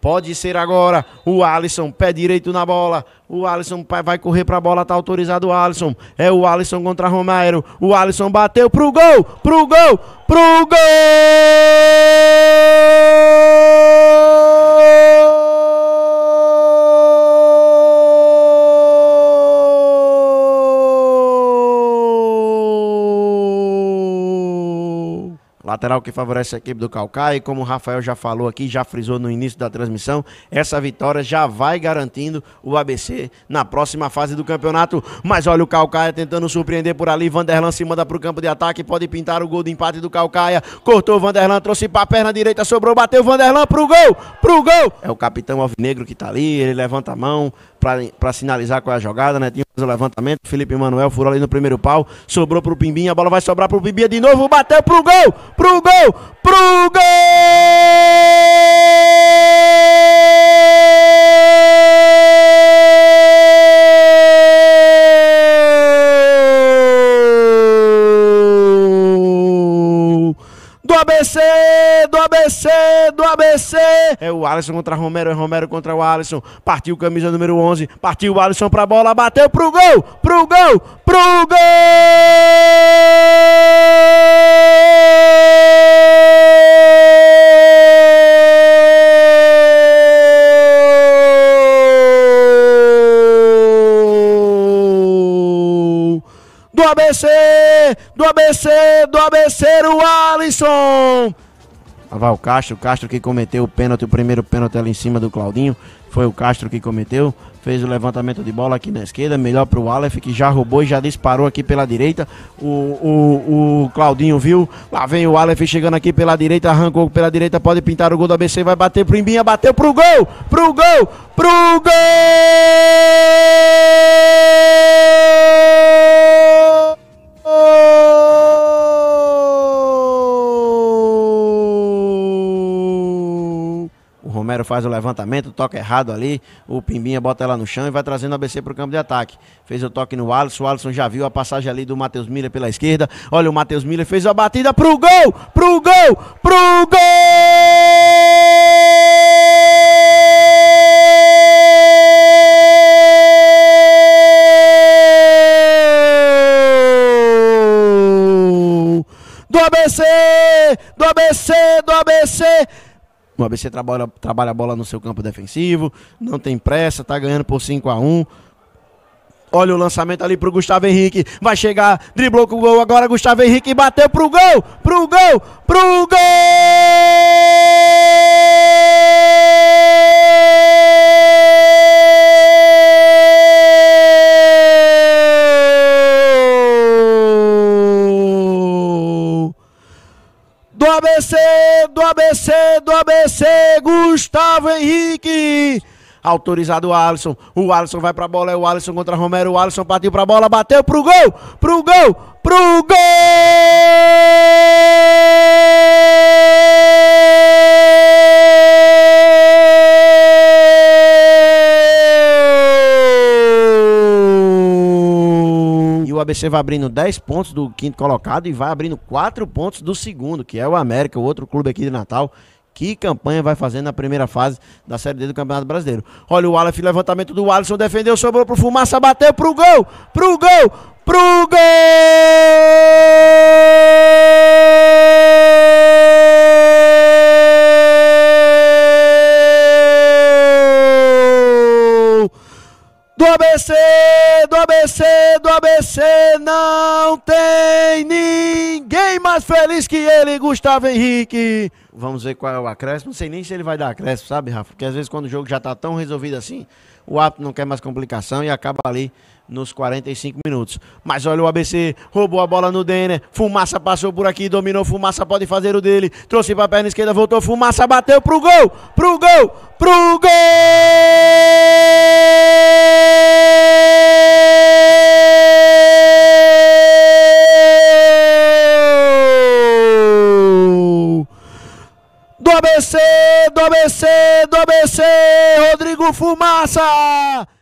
Pode ser agora. O Alisson, pé direito na bola. O Alisson vai correr para a bola, tá autorizado o Alisson. É o Alisson contra Romero. O Alisson bateu pro gol, pro gol, pro gol! Lateral que favorece a equipe do Calcaia. Como o Rafael já falou aqui, já frisou no início da transmissão, essa vitória já vai garantindo o ABC na próxima fase do campeonato. Mas olha o Calcaia tentando surpreender por ali. Vanderlan se manda para o campo de ataque. Pode pintar o gol do empate do Calcaia. Cortou o Vanderlan, trouxe para a perna direita, sobrou, bateu o Vanderlan pro gol! Pro gol! É o capitão Alvinegro que está ali. Ele levanta a mão, para sinalizar qual é a jogada, né? Tinha o levantamento, Felipe Manuel furou ali no primeiro pau, sobrou pro Pimbinha, a bola vai sobrar pro Pimbinha de novo, bateu pro gol, pro gol, pro gol! do ABC, do ABC. É o Alisson contra Romero, é Romero contra o Alisson. Partiu camisa número 11, partiu o Alisson pra bola, bateu pro gol, pro gol, pro gol! do ABC, do ABC, do ABC, o Alisson. Aval ah, Castro, Castro que cometeu o pênalti, o primeiro pênalti ali em cima do Claudinho, foi o Castro que cometeu, fez o levantamento de bola aqui na esquerda, melhor para o Aleph que já roubou e já disparou aqui pela direita. O, o, o Claudinho viu, lá vem o Aleph chegando aqui pela direita, arrancou pela direita, pode pintar o gol do ABC, vai bater pro Imbinha, bateu pro gol, pro gol, pro gol! Romero faz o levantamento, toca errado ali, o Pimbinha bota ela no chão e vai trazendo o ABC para o campo de ataque. Fez o toque no Alisson, o Alisson já viu a passagem ali do Matheus Miller pela esquerda. Olha, o Matheus Miller fez a batida pro gol, pro gol, pro gol! do ABC, do ABC, do ABC, o ABC trabalha, trabalha a bola no seu campo defensivo, não tem pressa, tá ganhando por 5 a 1 Olha o lançamento ali pro Gustavo Henrique. Vai chegar, driblou com o gol agora. Gustavo Henrique bateu pro gol, pro gol, pro gol! do ABC do ABC, do ABC, Gustavo Henrique. Autorizado o Alisson. O Alisson vai pra bola. É o Alisson contra Romero. O Alisson partiu pra bola. Bateu pro gol. Pro gol. Pro gol. o ABC vai abrindo 10 pontos do quinto colocado e vai abrindo 4 pontos do segundo, que é o América, o outro clube aqui de Natal. Que campanha vai fazendo na primeira fase da Série D do Campeonato Brasileiro. Olha o Aleph, levantamento do Alisson, defendeu, sobrou pro Fumaça, bateu pro gol, pro gol, pro gol! ABC, do ABC, do ABC, não tem ninguém mais feliz que ele, Gustavo Henrique. Vamos ver qual é o acréscimo. Não sei nem se ele vai dar acréscimo, sabe, Rafa? Porque às vezes quando o jogo já está tão resolvido assim, o ato não quer mais complicação e acaba ali nos 45 minutos. Mas olha o ABC, roubou a bola no Denner, Fumaça passou por aqui, dominou, Fumaça pode fazer o dele, trouxe para a perna esquerda, voltou, Fumaça bateu pro gol, pro gol, pro gol! ABC, do ABC, do ABC, Rodrigo Fumaça!